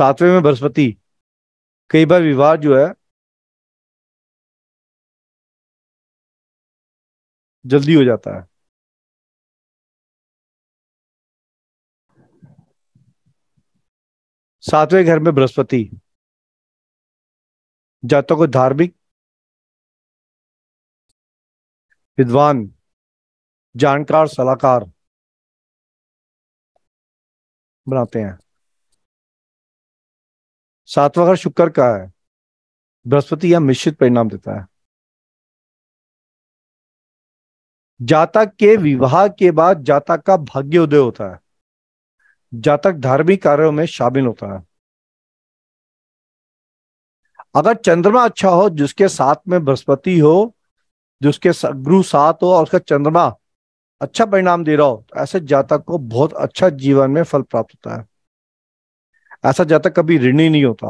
सातवें में बृहस्पति कई बार विवाह जो है जल्दी हो जाता है सातवें घर में बृहस्पति जातों को धार्मिक विद्वान जानकार सलाहकार बनाते हैं सातवा घर शुक्र का है बृहस्पति यह मिश्रित परिणाम देता है जातक के विवाह के बाद जातक का भाग्य उदय होता है जातक धार्मिक कार्यों में शामिल होता है अगर चंद्रमा अच्छा हो जिसके साथ में बृहस्पति हो जिसके गुरु साथ हो और उसका चंद्रमा अच्छा परिणाम दे रहा हो तो ऐसे जातक को बहुत अच्छा जीवन में फल प्राप्त होता है ऐसा जाता कभी ऋणी नहीं होता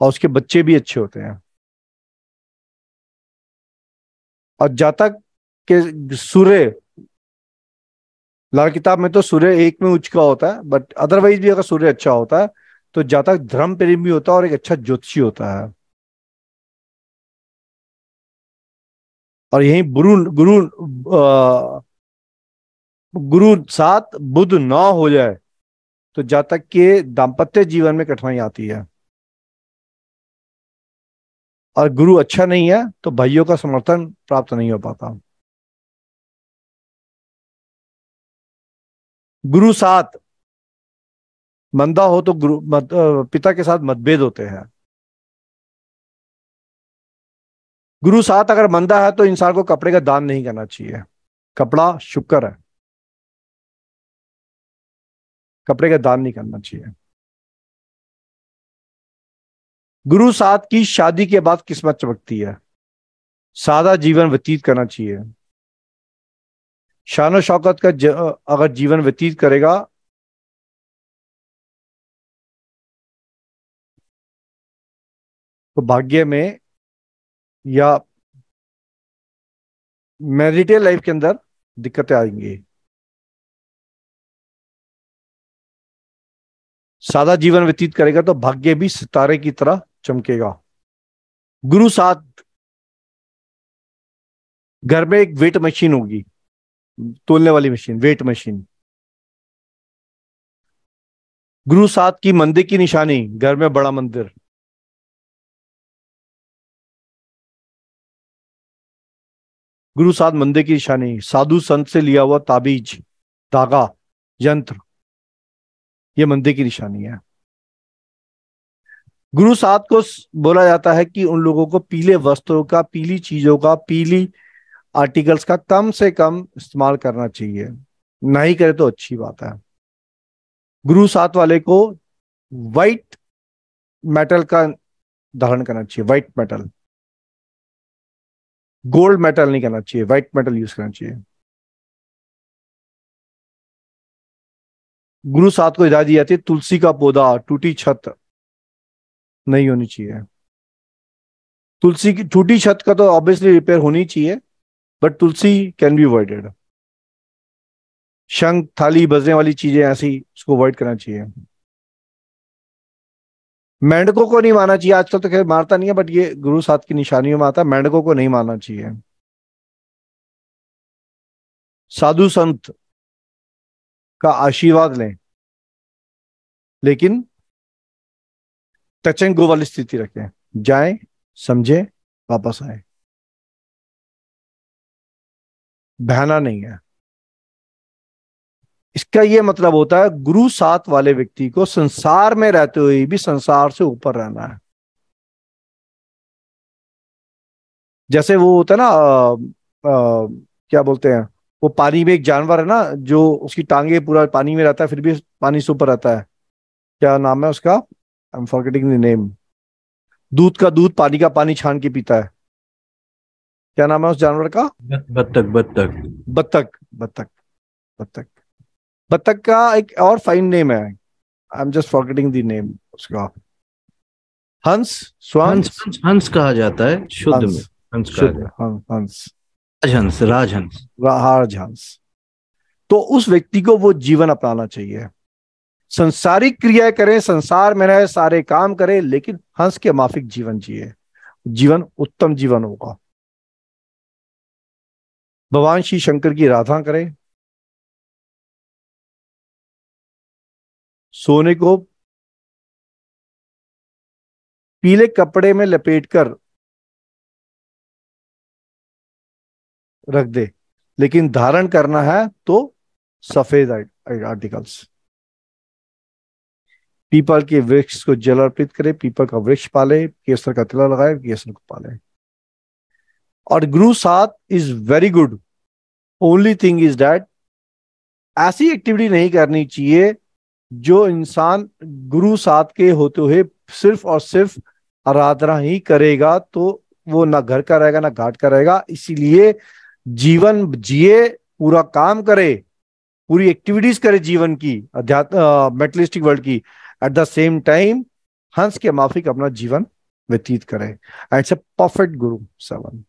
और उसके बच्चे भी अच्छे होते हैं और जातक के सूर्य लाल किताब में तो सूर्य एक में उच्च का होता है बट अदरवाइज भी अगर सूर्य अच्छा होता है तो जातक धर्म प्रेम भी होता है और एक अच्छा ज्योतिषी होता है और यही गुरु गुरु गुरु सात बुध नौ हो जाए तो जातक के दाम्पत्य जीवन में कठिनाई आती है और गुरु अच्छा नहीं है तो भाइयों का समर्थन प्राप्त नहीं हो पाता गुरु साथ मंदा हो तो गुरु मत, पिता के साथ मतभेद होते हैं गुरु साथ अगर मंदा है तो इंसान को कपड़े का दान नहीं करना चाहिए कपड़ा शुक्र है कपड़े का दान नहीं करना चाहिए गुरु साथ की शादी के बाद किस्मत चमकती है सादा जीवन व्यतीत करना चाहिए शान शौकत का ज, अगर जीवन व्यतीत करेगा तो भाग्य में या मैरिटल लाइफ के अंदर दिक्कतें आएंगी सादा जीवन व्यतीत करेगा तो भाग्य भी सितारे की तरह चमकेगा गुरु साथ घर में एक वेट मशीन होगी तोलने वाली मशीन वेट मशीन गुरु साथ की मंदिर की निशानी घर में बड़ा मंदिर गुरु साथ मंदिर की निशानी साधु संत से लिया हुआ ताबीज धागा यंत्र ये मंदी की निशानी है गुरु सात को बोला जाता है कि उन लोगों को पीले वस्त्रों का पीली चीजों का पीली आर्टिकल्स का कम से कम इस्तेमाल करना चाहिए नहीं करे तो अच्छी बात है गुरु सात वाले को वाइट मेटल का धारण करना चाहिए वाइट मेटल गोल्ड मेटल नहीं करना चाहिए वाइट मेटल यूज करना चाहिए गुरु साथ को हिदायत दी जाती है तुलसी का पौधा टूटी छत नहीं होनी चाहिए तुलसी की टूटी छत का तो ऑब्वियसली रिपेयर होनी चाहिए but tulsi can be avoided शंख थाली बजने वाली चीजें ऐसी उसको अवॉइड करना चाहिए मेंढकों को नहीं मानना चाहिए आजकल तो खैर मारता नहीं है बट ये गुरु साथ की निशानियों में आता है मेंढकों को नहीं मानना चाहिए साधु संत का आशीर्वाद लें लेकिन टचन गो वाली स्थिति रखें जाए समझे वापस आए बहना नहीं है इसका यह मतलब होता है गुरु साथ वाले व्यक्ति को संसार में रहते हुए भी संसार से ऊपर रहना है जैसे वो होता है ना आ, आ, क्या बोलते हैं वो पानी में एक जानवर है ना जो उसकी टांगे पूरा पानी में रहता है फिर भी पानी से ऊपर रहता है क्या नाम है उसका I am forgetting the name दूध का दूध पानी का पानी छान के पीता है क्या नाम है उस जानवर का बत्तख बत्तख बत्तख बत्तख बत्तख बत्तख का एक और फाइन नेम है I am just forgetting the name उसका हंस स्वांस हंस, हंस, हंस कहा जाता है शुद्ध में हंस कहा हाँ, हंस राजहंस राजहंस राजहंस तो उस व्यक्ति को वो जीवन अपनाना चाहिए संसारिक क्रिया करें संसार में रहे सारे काम करें लेकिन हंस के माफिक जीवन जिए जीवन उत्तम जीवन होगा भगवान श्री शंकर की राधा करें सोने को पीले कपड़े में लपेटकर रख दे लेकिन धारण करना है तो सफेद आर्टिकल्स पीपल के वृक्ष को जल अर्पित करे पीपल का वृक्ष पाले केसर का तिला लगाए केसर को पाले और गुरु साथ is very good only thing is that ऐसी एक्टिविटी नहीं करनी चाहिए जो इंसान गुरु साथ के होते हुए सिर्फ और सिर्फ आराधना ही करेगा तो वो ना घर का रहेगा ना घाट का रहेगा इसीलिए जीवन जिए पूरा काम करे पूरी एक्टिविटीज करे जीवन की अध्यात्म मेटलिस्टिक वर्ल्ड की एट द सेम टाइम हंस के माफिक अपना जीवन व्यतीत करे and a perfect guru seven